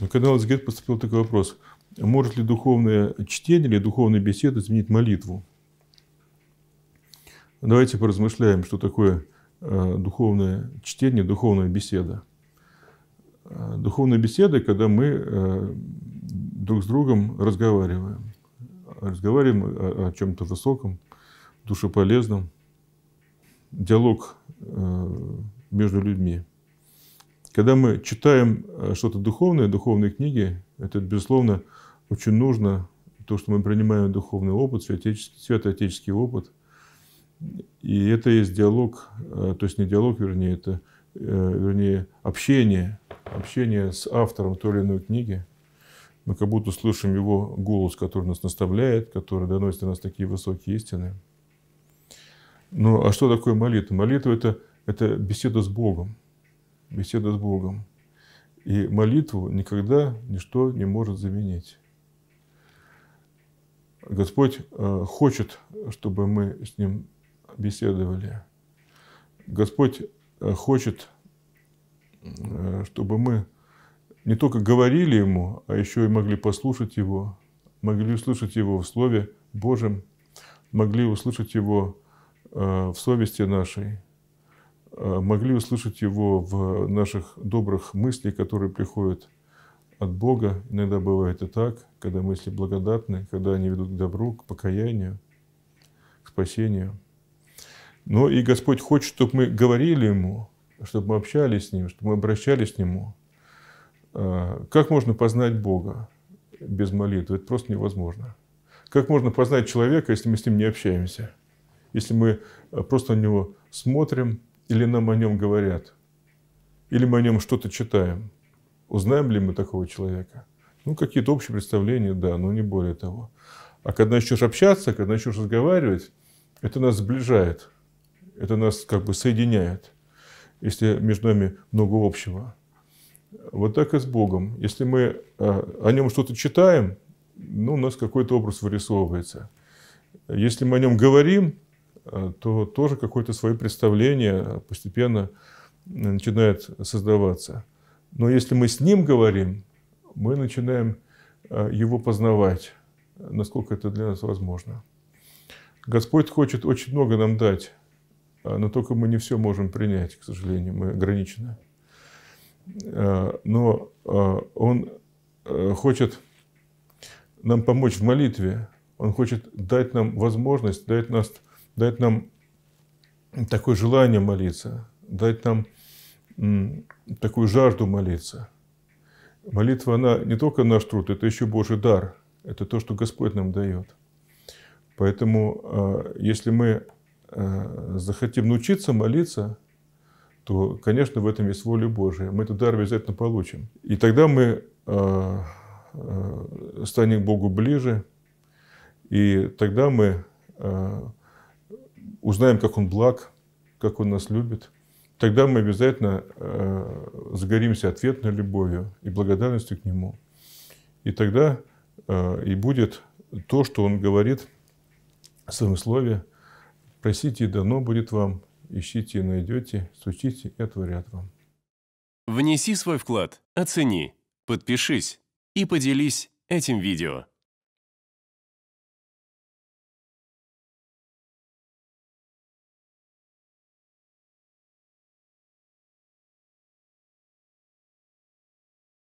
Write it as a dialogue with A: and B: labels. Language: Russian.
A: На канал «Изгет» поступил такой вопрос. Может ли духовное чтение или духовная беседа изменить молитву? Давайте поразмышляем, что такое э, духовное чтение, духовная беседа. Э, духовная беседа, когда мы э, друг с другом разговариваем. Разговариваем о чем-то высоком, душеполезном. Диалог между людьми. Когда мы читаем э, что-то духовное, духовные книги, это, безусловно, очень нужно, то, что мы принимаем духовный опыт, святоотеческий, святоотеческий опыт. И это есть диалог, э, то есть не диалог, вернее, это э, вернее, общение, общение с автором той или иной книги. Мы как будто слышим его голос, который нас наставляет, который доносит до нас такие высокие истины. Ну, а что такое молитва? Молитва – это, это беседа с Богом беседу с Богом. И молитву никогда ничто не может заменить. Господь э, хочет, чтобы мы с Ним беседовали. Господь э, хочет, э, чтобы мы не только говорили Ему, а еще и могли послушать Его, могли услышать Его в Слове Божьем, могли услышать Его в совести нашей, Э, могли услышать его в наших добрых мыслях, которые приходят от Бога. Иногда бывает и так, когда мысли благодатны, когда они ведут к добру, к покаянию, к спасению. Но и Господь хочет, чтобы мы говорили Ему, чтобы мы общались с Ним, чтобы мы обращались к Нему. Э, как можно познать Бога без молитвы? Это просто невозможно. Как можно познать человека, если мы с ним не общаемся? Если мы э, просто на него смотрим – или нам о нем говорят? Или мы о нем что-то читаем? Узнаем ли мы такого человека? Ну, какие-то общие представления, да, но не более того. А когда начнешь общаться, когда начнешь разговаривать, это нас сближает, это нас как бы соединяет, если между нами много общего. Вот так и с Богом. Если мы а, о нем что-то читаем, ну, у нас какой-то образ вырисовывается. Если мы о нем говорим, Э, то тоже какое-то свое представление постепенно э, начинает создаваться. Но если мы с ним говорим, мы начинаем э, его познавать, насколько это для нас возможно. Господь хочет очень много нам дать, а, но только мы не все можем принять, к сожалению, мы ограничены. Но Он хочет нам помочь в молитве, Он хочет дать нам возможность, дать нас дать нам такое желание молиться, дать нам такую жажду молиться. Молитва, она не только наш труд, это еще Божий дар. Это то, что Господь нам дает. Поэтому, а, если мы а, захотим научиться молиться, то, конечно, в этом есть воля Божия. Мы этот дар обязательно получим. И тогда мы а, станем к Богу ближе, и тогда мы узнаем, как он благ, как он нас любит, тогда мы обязательно э, загоримся ответной любовью и благодарностью к Нему. И тогда э, и будет то, что Он говорит в своем слове. «Просите, и дано будет вам, ищите и найдете, стучите и отворят вам». Внеси свой вклад, оцени, подпишись и поделись этим видео.